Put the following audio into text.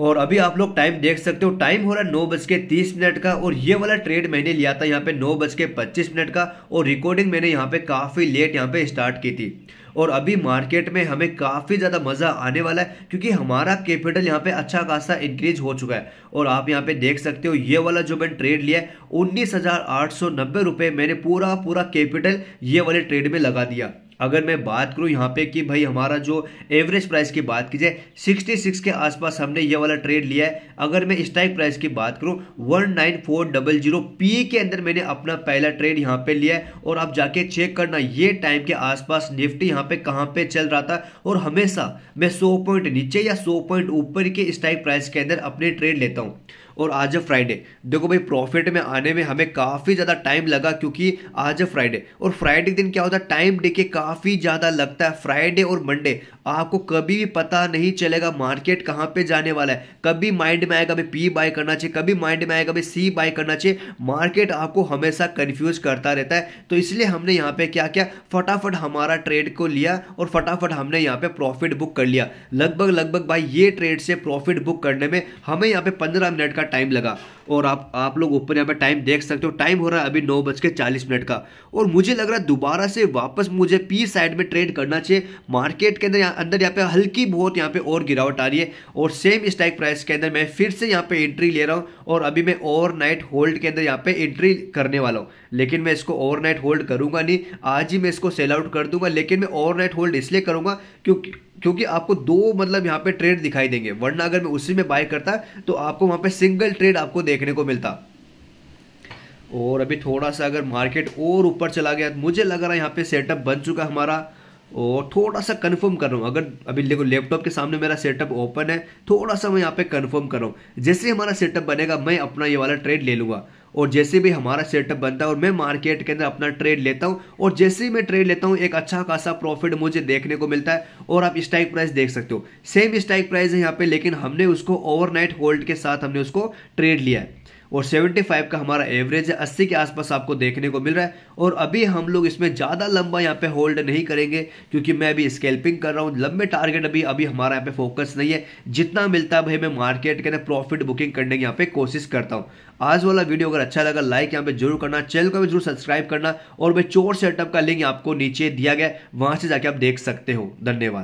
और अभी आप लोग टाइम देख सकते हो टाइम हो रहा है नौ बज के तीस मिनट का और ये वाला ट्रेड मैंने लिया था यहाँ पे नौ बज के पच्चीस मिनट का और रिकॉर्डिंग मैंने यहाँ पे काफ़ी लेट यहाँ पे स्टार्ट की थी और अभी मार्केट में हमें काफ़ी ज़्यादा मज़ा आने वाला है क्योंकि हमारा कैपिटल यहाँ पे अच्छा खासा इंक्रीज हो चुका है और आप यहाँ पे देख सकते हो ये वाला जो मैंने ट्रेड लिया है उन्नीस हज़ार आठ सौ नब्बे रुपये मैंने पूरा पूरा कैपिटल ये वाले ट्रेड में लगा दिया अगर मैं बात करूँ यहाँ पे कि भाई हमारा जो एवरेज प्राइस की बात की जाए सिक्स के आसपास हमने ये वाला ट्रेड लिया है अगर मैं स्ट्राइक प्राइस की बात करूँ जीरो पी के अंदर मैंने अपना पहला ट्रेड यहाँ पे लिया है और अब जाके चेक करना ये टाइम के आसपास निफ्टी यहाँ पे कहाँ पे चल रहा था और हमेशा मैं सौ पॉइंट नीचे या सौ पॉइंट ऊपर के स्ट्राइक प्राइस के अंदर अपने ट्रेड लेता हूँ और आज फ्राइडे देखो भाई प्रॉफिट में आने में हमें काफ़ी ज़्यादा टाइम लगा क्योंकि आज फ्राइडे और फ्राइडे के दिन क्या होता है टाइम डे के काफ़ी काफ़ी ज़्यादा लगता है फ्राइडे और मंडे आपको कभी भी पता नहीं चलेगा मार्केट कहाँ पे जाने वाला है कभी माइंड में आएगा भाई पी बाय करना चाहिए कभी माइंड में आएगा भाई सी बाय करना चाहिए मार्केट आपको हमेशा कन्फ्यूज करता रहता है तो इसलिए हमने यहाँ पे क्या किया फटाफट हमारा ट्रेड को लिया और फटाफट हमने यहाँ पे प्रॉफिट बुक कर लिया लगभग लगभग भाई ये ट्रेड से प्रॉफिट बुक करने में हमें यहाँ पे पंद्रह मिनट का टाइम लगा और आप आप लोग ऊपर यहाँ पे टाइम देख सकते हो टाइम हो रहा है अभी नौ बज के चालीस मिनट का और मुझे लग रहा है दोबारा से वापस मुझे पी बीस साइड में ट्रेड करना चाहिए मार्केट के अंदर यहाँ अंदर यहाँ पे हल्की बहुत यहाँ पे और गिरावट आ रही है और सेम स्ट्राइक प्राइस के अंदर मैं फिर से यहाँ पे एंट्री ले रहा हूँ और अभी मैं ओवर नाइट होल्ड के अंदर यहाँ पे एंट्री करने वाला हूँ लेकिन मैं इसको ओवर नाइट होल्ड करूँगा नहीं आज ही मैं इसको सेल आउट कर दूंगा लेकिन मैं ओवर नाइट होल्ड इसलिए करूँगा क्योंकि क्योंकि आपको दो मतलब यहाँ पे ट्रेड दिखाई देंगे वरना अगर मैं उसी में बाय करता तो आपको वहाँ पे सिंगल ट्रेड आपको देखने को मिलता और अभी थोड़ा सा अगर मार्केट और ऊपर चला गया तो मुझे लग रहा है यहाँ पे सेटअप बन चुका हमारा और थोड़ा सा कंफर्म कर रहा हूँ अगर अभी देखो लैपटॉप के सामने मेरा सेटअप ओपन है थोड़ा सा मैं यहाँ पे कंफर्म कर रहा हूँ जैसे हमारा सेटअप बनेगा मैं अपना ये वाला ट्रेड ले लूँगा और जैसे भी हमारा सेटअप बनता है और मैं मार्केट के अंदर अपना ट्रेड लेता हूँ और जैसे ही मैं ट्रेड लेता हूँ एक अच्छा खासा प्रॉफिट मुझे देखने को मिलता है और आप स्ट्राइक प्राइस देख सकते हो सेम स्ट्राइक प्राइस है यहाँ पे लेकिन हमने उसको ओवरनाइट होल्ड के साथ हमने उसको ट्रेड लिया है और 75 का हमारा एवरेज है 80 के आसपास आपको देखने को मिल रहा है और अभी हम लोग इसमें ज़्यादा लंबा यहाँ पे होल्ड नहीं करेंगे क्योंकि मैं अभी स्केल्पिंग कर रहा हूँ लंबे टारगेट अभी अभी हमारा यहाँ पे फोकस नहीं है जितना मिलता है भाई मैं मार्केट के ना प्रॉफिट बुकिंग करने की यहाँ पे कोशिश करता हूँ आज वाला वीडियो अगर अच्छा लगा लाइक यहाँ पे जरूर करना चैनल को भी जरूर सब्सक्राइब करना और भाई चोर सेटअप का लिंक आपको नीचे दिया गया वहाँ से जाके आप देख सकते हो धन्यवाद